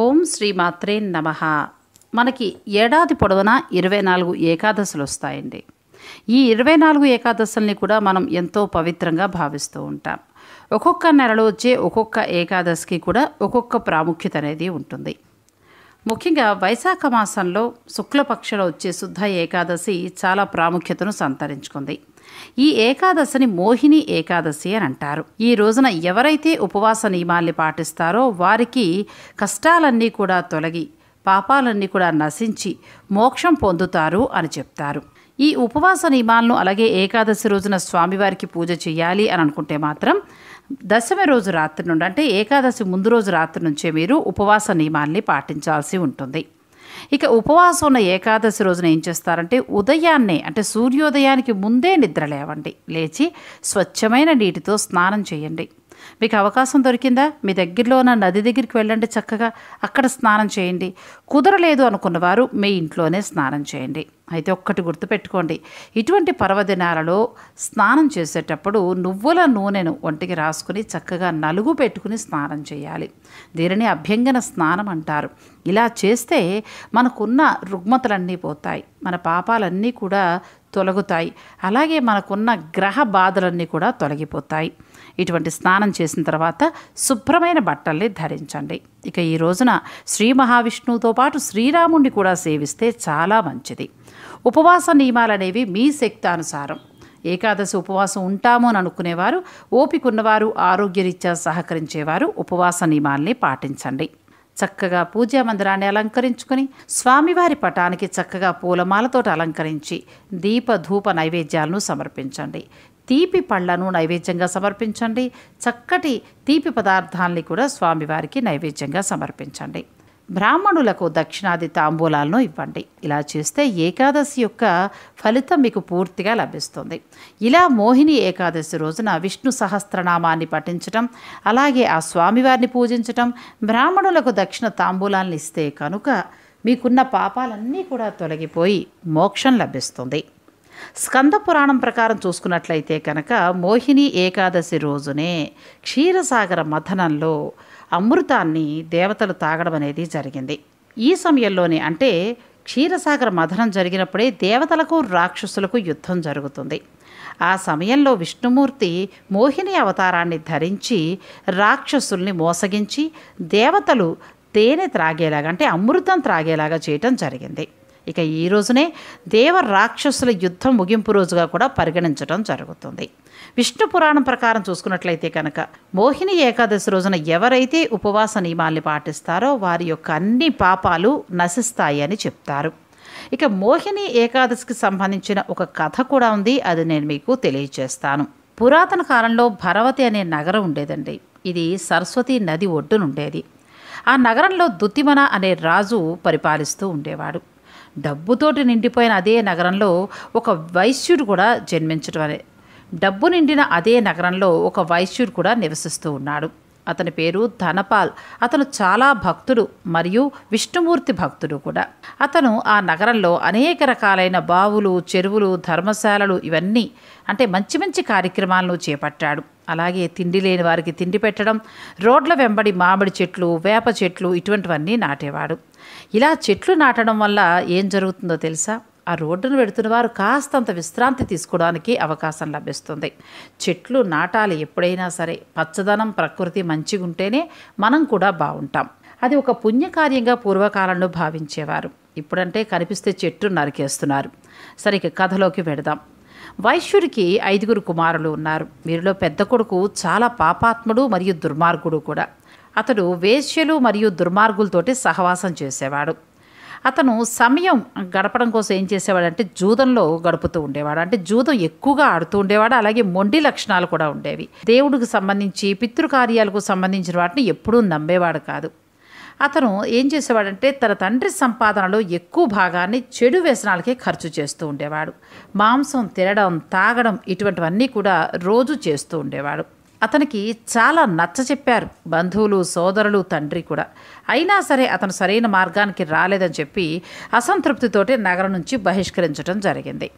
ఓం శ్రీమాత్రే నమ మనకి ఏడాది పొడవునా ఇరవై నాలుగు ఏకాదశులు వస్తాయండి ఈ ఇరవై నాలుగు ఏకాదశుల్ని కూడా మనం ఎంతో పవిత్రంగా భావిస్తూ ఉంటాం ఒక్కొక్క నెలలో వచ్చే ఒక్కొక్క ఏకాదశికి కూడా ఒక్కొక్క ప్రాముఖ్యత అనేది ఉంటుంది ముఖ్యంగా వైశాఖ మాసంలో శుక్లపక్షలో వచ్చే శుద్ధ ఏకాదశి చాలా ప్రాముఖ్యతను సంతరించుకుంది ఈ ఏకాదశిని మోహిని ఏకాదశి అని అంటారు ఈ రోజున ఎవరైతే ఉపవాస నియమాల్ని పాటిస్తారో వారికి కష్టాలన్నీ కూడా తొలగి పాపాలన్నీ కూడా నశించి మోక్షం పొందుతారు అని చెప్తారు ఈ ఉపవాస నియమాలను అలాగే ఏకాదశి రోజున స్వామివారికి పూజ చేయాలి అని అనుకుంటే మాత్రం దశమి రోజు రాత్రి నుండి అంటే ఏకాదశి ముందు రోజు రాత్రి నుంచే మీరు ఉపవాస నియమాల్ని పాటించాల్సి ఉంటుంది ఇక ఉపవాసం ఉన్న ఏకాదశి రోజున ఏం చేస్తారంటే ఉదయాన్నే అంటే సూర్యోదయానికి ముందే నిద్ర లేవండి లేచి స్వచ్ఛమైన నీటితో స్నానం చేయండి మీకు అవకాశం దొరికిందా మీ దగ్గరలో ఉన్న నది దగ్గరికి వెళ్ళండి చక్కగా అక్కడ స్నానం చేయండి కుదరలేదు అనుకున్నవారు మీ ఇంట్లోనే స్నానం చేయండి అయితే ఒక్కటి గుర్తుపెట్టుకోండి ఇటువంటి పర్వదినాలలో స్నానం చేసేటప్పుడు నువ్వుల నూనెను ఒంటికి రాసుకుని చక్కగా నలుగు పెట్టుకుని స్నానం చేయాలి దీనిని అభ్యంగన స్నానం అంటారు ఇలా చేస్తే మనకున్న రుగ్మతలన్నీ పోతాయి మన పాపాలన్నీ కూడా తొలగుతాయి అలాగే మనకున్న గ్రహ బాధలన్నీ కూడా తొలగిపోతాయి ఇటువంటి స్నానం చేసిన తర్వాత శుభ్రమైన బట్టల్ని ధరించండి ఇక ఈ రోజున శ్రీ మహావిష్ణువుతో పాటు శ్రీరాముణ్ణి కూడా సేవిస్తే చాలా మంచిది ఉపవాస నియమాలనేవి మీ శక్తానుసారం ఏకాదశి ఉపవాసం ఉంటాము అని అనుకునేవారు ఓపికన్నవారు ఆరోగ్యరీత్యా సహకరించేవారు ఉపవాస నియమాల్ని పాటించండి చక్కగా పూజా మందిరాన్ని అలంకరించుకుని స్వామివారి పటానికి చక్కగా పూలమాలతో అలంకరించి దీప ధూప నైవేద్యాలను సమర్పించండి తీపి పళ్లను నైవేద్యంగా సమర్పించండి చక్కటి తీపి పదార్థాలని కూడా స్వామివారికి నైవేద్యంగా సమర్పించండి బ్రాహ్మణులకు దక్షిణాది తాంబూలాలను ఇవ్వండి ఇలా చేస్తే ఏకాదశి యొక్క ఫలితం మీకు పూర్తిగా లభిస్తుంది ఇలా మోహిని ఏకాదశి రోజున విష్ణు సహస్రనామాన్ని పఠించటం అలాగే ఆ స్వామివారిని పూజించటం బ్రాహ్మణులకు దక్షిణ తాంబూలాలను ఇస్తే కనుక మీకున్న పాపాలన్నీ కూడా తొలగిపోయి మోక్షం లభిస్తుంది స్కంద పురాణం ప్రకారం చూసుకున్నట్లయితే కనుక మోహిని ఏకాదశి రోజునే క్షీరసాగర మథనంలో అమృతాన్ని దేవతలు తాగడం అనేది జరిగింది ఈ సమయంలోనే అంటే క్షీరసాగర మథనం జరిగినప్పుడే దేవతలకు రాక్షసులకు యుద్ధం జరుగుతుంది ఆ సమయంలో విష్ణుమూర్తి మోహిని అవతారాన్ని ధరించి రాక్షసుల్ని మోసగించి దేవతలు తేనె త్రాగేలాగా అంటే అమృతం త్రాగేలాగా చేయటం జరిగింది ఇక ఈ రోజునే దేవ రాక్షసుల యుద్ధం ముగింపు రోజుగా కూడా పరిగణించడం జరుగుతుంది విష్ణు పురాణం ప్రకారం చూసుకున్నట్లయితే కనుక మోహిని ఏకాదశి రోజున ఎవరైతే ఉపవాస నియమాల్ని పాటిస్తారో వారి యొక్క అన్ని పాపాలు నశిస్తాయి అని చెప్తారు ఇక మోహిని ఏకాదశికి సంబంధించిన ఒక కథ కూడా ఉంది అది నేను మీకు తెలియజేస్తాను పురాతన కాలంలో భరవతి అనే నగరం ఉండేదండి ఇది సరస్వతి నది ఒడ్డునుండేది ఆ నగరంలో దుత్తిమన అనే రాజు పరిపాలిస్తూ ఉండేవాడు డబ్బుతోటి నిండిపోయిన అదే నగరంలో ఒక వైశ్యుడు కూడా జన్మించడం అనే డబ్బు నిండిన అదే నగరంలో ఒక వైశ్యుడు కూడా నివసిస్తూ ఉన్నాడు అతని పేరు ధనపాల్ అతను చాలా భక్తుడు మరియు విష్ణుమూర్తి భక్తుడు కూడా అతను ఆ నగరంలో అనేక రకాలైన బావులు చెరువులు ధర్మశాలలు ఇవన్నీ అంటే మంచి మంచి కార్యక్రమాలను చేపట్టాడు అలాగే తిండి లేని వారికి తిండి పెట్టడం రోడ్ల వెంబడి మామిడి చెట్లు వేప చెట్లు ఇటువంటివన్నీ నాటేవాడు ఇలా చెట్లు నాటడం వల్ల ఏం జరుగుతుందో తెలుసా ఆ రోడ్డును పెడుతున్న వారు కాస్తంత విశ్రాంతి తీసుకోవడానికి అవకాశం లభిస్తుంది చెట్లు నాటాలి ఎప్పుడైనా సరే పచ్చదనం ప్రకృతి మంచిగుంటేనే మనం కూడా బాగుంటాం అది ఒక పుణ్యకార్యంగా పూర్వకాలంలో భావించేవారు ఇప్పుడంటే కనిపిస్తే చెట్టు నరికేస్తున్నారు సరిగ్గా కథలోకి పెడదాం వైశ్యుడికి ఐదుగురు కుమారులు ఉన్నారు వీరిలో పెద్ద కొడుకు చాలా పాపాత్ముడు మరియు దుర్మార్గుడు కూడా అతడు వేశ్యలు మరియు దుర్మార్గులతోటి సహవాసం చేసేవాడు అతను సమయం గడపడం కోసం ఏం చేసేవాడంటే జూదంలో గడుపుతూ ఉండేవాడు అంటే జూదం ఎక్కువగా ఆడుతూ ఉండేవాడు అలాగే మొండి లక్షణాలు కూడా ఉండేవి దేవుడికి సంబంధించి పితృకార్యాలకు సంబంధించిన వాటిని ఎప్పుడూ నమ్మేవాడు కాదు అతను ఏం చేసేవాడంటే తన తండ్రి సంపాదనలో ఎక్కువ భాగాన్ని చెడు వ్యసనాలకే ఖర్చు చేస్తూ ఉండేవాడు మాంసం తినడం తాగడం ఇటువంటివన్నీ కూడా రోజు చేస్తూ ఉండేవాడు అతనికి చాలా నచ్చ చెప్పారు బంధువులు సోదరులు తండ్రి కూడా అయినా సరే అతను సరైన మార్గానికి రాలేదని చెప్పి అసంతృప్తితోటి నగరం నుంచి బహిష్కరించడం జరిగింది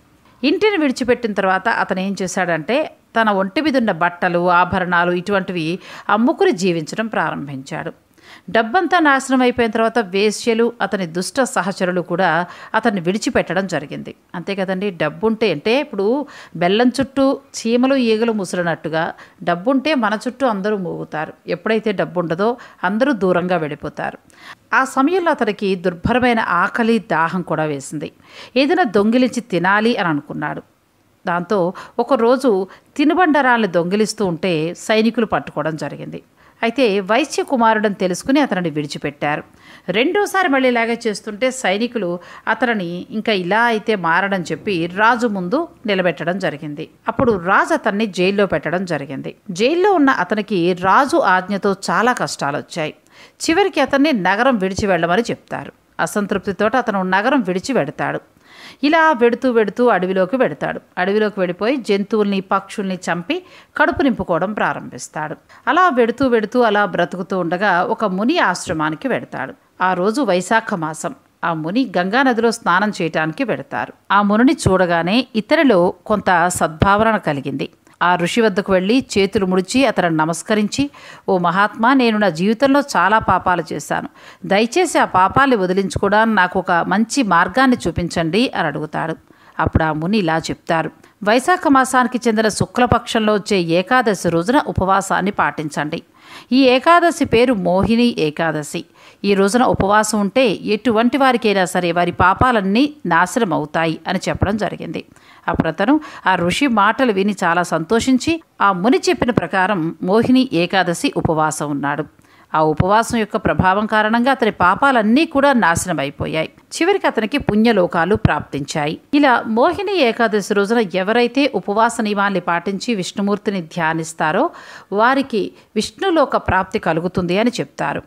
ఇంటిని విడిచిపెట్టిన తర్వాత అతను ఏం చేశాడంటే తన ఒంటి మీద ఉన్న బట్టలు ఆభరణాలు ఇటువంటివి అమ్ముకుని జీవించడం ప్రారంభించాడు డబ్బంతా నాశనం అయిపోయిన తర్వాత వేశ్యలు అతని దుష్ట సహచరులు కూడా అతన్ని విడిచిపెట్టడం జరిగింది అంతే కదండి డబ్బుంటే అంటే ఇప్పుడు బెల్లం చుట్టూ చీమలు ఈగలు ముసిరినట్టుగా డబ్బుంటే మన చుట్టూ అందరూ మూగుతారు ఎప్పుడైతే డబ్బు ఉండదో అందరూ దూరంగా వెళ్ళిపోతారు ఆ సమయంలో అతనికి దుర్భరమైన ఆకలి దాహం కూడా వేసింది ఏదైనా దొంగిలించి తినాలి అని అనుకున్నాడు దాంతో ఒకరోజు తినుబండరాలను దొంగిలిస్తూ ఉంటే సైనికులు పట్టుకోవడం జరిగింది అయితే వైశ్య కుమారుడని తెలుసుకుని అతనిని విడిచిపెట్టారు రెండోసారి మళ్ళీ ఇలాగే చేస్తుంటే సైనికులు అతనిని ఇంకా ఇలా అయితే మారడం చెప్పి రాజు ముందు నిలబెట్టడం జరిగింది అప్పుడు రాజు అతన్ని జైల్లో పెట్టడం జరిగింది జైల్లో ఉన్న అతనికి రాజు ఆజ్ఞతో చాలా కష్టాలు వచ్చాయి చివరికి అతన్ని నగరం విడిచి వెళ్ళమని చెప్తారు అసంతృప్తితోటి అతను నగరం విడిచి వెడతాడు ఇలా వెడుతూ వెడుతూ అడవిలోకి వెడతాడు అడవిలోకి వెళ్ళిపోయి జంతువుల్ని పక్షుల్ని చంపి కడుపు నింపుకోవడం ప్రారంభిస్తాడు అలా వెడుతూ వెడుతూ అలా బ్రతుకుతూ ఉండగా ఒక ముని ఆశ్రమానికి వెడతాడు ఆ రోజు వైశాఖ మాసం ఆ ముని గంగానదిలో స్నానం చేయటానికి వెడతారు ఆ మునిని చూడగానే ఇతరులో కొంత సద్భావన కలిగింది ఆ ఋషి వద్దకు వెళ్ళి చేతులు ముడిచి అతను నమస్కరించి ఓ మహాత్మా నేను నా జీవితంలో చాలా పాపాలు చేశాను దయచేసి ఆ పాపాలు వదిలించుకోవడానికి నాకు ఒక మంచి మార్గాన్ని చూపించండి అని అడుగుతాడు అప్పుడు ఆ ముని ఇలా చెప్తారు వైశాఖ మాసానికి చెందిన శుక్లపక్షంలో వచ్చే ఏకాదశి రోజున ఉపవాసాన్ని పాటించండి ఈ ఏకాదశి పేరు మోహిని ఏకాదశి ఈ రోజున ఉపవాసం ఉంటే ఎటువంటి వారికైనా సరే వారి పాపాలన్నీ నాశనం అవుతాయి అని చెప్పడం జరిగింది అప్పుడతను ఆ ఋషి మాటలు విని చాలా సంతోషించి ఆ ముని చెప్పిన ప్రకారం మోహిని ఏకాదశి ఉపవాసం ఉన్నాడు ఆ ఉపవాసం యొక్క ప్రభావం కారణంగా అతని పాపాలన్నీ కూడా నాశనం అయిపోయాయి చివరికి అతనికి పుణ్యలోకాలు ప్రాప్తించాయి ఇలా మోహిని ఏకాదశి రోజున ఎవరైతే ఉపవాస నియమాన్ని పాటించి విష్ణుమూర్తిని ధ్యానిస్తారో వారికి విష్ణులోక ప్రాప్తి కలుగుతుంది అని చెప్తారు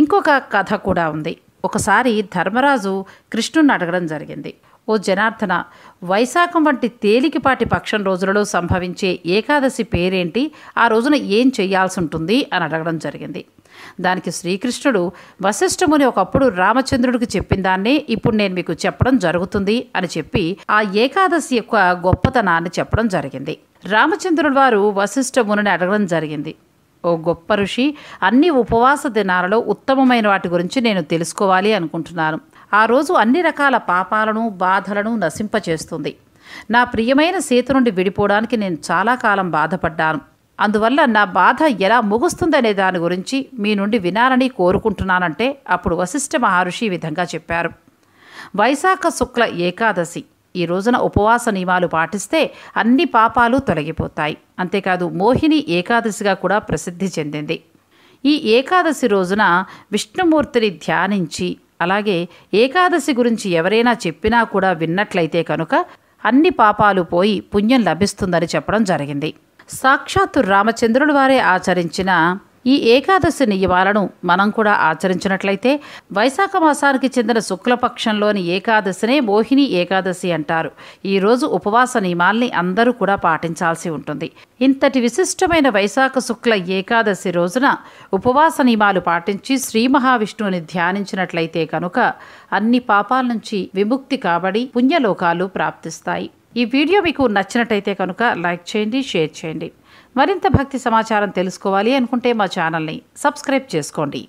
ఇంకొక కథ కూడా ఉంది ఒకసారి ధర్మరాజు కృష్ణుని అడగడం జరిగింది ఓ జనార్దన వైశాఖం వంటి తేలికపాటి పక్షం రోజులలో సంభవించే ఏకాదశి పేరేంటి ఆ రోజున ఏం చేయాల్సి ఉంటుంది అని అడగడం జరిగింది దానికి శ్రీకృష్ణుడు వశిష్ఠముని ఒకప్పుడు రామచంద్రుడికి చెప్పిన దాన్నే ఇప్పుడు నేను మీకు చెప్పడం జరుగుతుంది అని చెప్పి ఆ ఏకాదశి యొక్క గొప్పతనాన్ని చెప్పడం జరిగింది రామచంద్రుడు వారు వశిష్ఠముని అడగడం జరిగింది ఓ గొప్ప ఋషి అన్ని ఉపవాస దినాలలో ఉత్తమమైన వాటి గురించి నేను తెలుసుకోవాలి అనుకుంటున్నాను ఆ రోజు అన్ని రకాల పాపాలను బాధలను నశింపచేస్తుంది నా ప్రియమైన సీత నుండి విడిపోవడానికి నేను చాలా కాలం బాధపడ్డాను అందువల్ల నా బాధ ఎలా ముగుస్తుందనే దాని గురించి మీ నుండి వినాలని కోరుకుంటున్నానంటే అప్పుడు వశిష్ఠ మహర్షి ఈ విధంగా చెప్పారు వైశాఖ శుక్ల ఏకాదశి ఈ రోజున ఉపవాస నియమాలు పాటిస్తే అన్ని పాపాలు తొలగిపోతాయి అంతేకాదు మోహిని ఏకాదశిగా కూడా ప్రసిద్ధి చెందింది ఈ ఏకాదశి రోజున విష్ణుమూర్తిని ధ్యానించి అలాగే ఏకాదశి గురించి ఎవరైనా చెప్పినా కూడా విన్నట్లయితే కనుక అన్ని పాపాలు పోయి పుణ్యం లభిస్తుందని చెప్పడం జరిగింది సాక్షాత్తు రామచంద్రుడు వారే ఆచరించిన ఈ ఏకాదశి నియమాలను మనం కూడా ఆచరించినట్లయితే వైశాఖ మాసానికి చెందిన శుక్లపక్షంలోని ఏకాదశినే మోహిని ఏకాదశి అంటారు ఈరోజు ఉపవాస నియమాల్ని అందరూ కూడా పాటించాల్సి ఉంటుంది ఇంతటి విశిష్టమైన వైశాఖ శుక్ల ఏకాదశి రోజున ఉపవాస నియమాలు పాటించి శ్రీ మహావిష్ణువుని ధ్యానించినట్లయితే కనుక అన్ని పాపాల నుంచి విముక్తి కాబడి పుణ్యలోకాలు ప్రాప్తిస్తాయి ఈ వీడియో మీకు నచ్చినట్టయితే కనుక లైక్ చేయండి షేర్ చేయండి మరింత భక్తి సమాచారం తెలుసుకోవాలి అనుకుంటే మా ఛానల్ని సబ్స్క్రైబ్ చేసుకోండి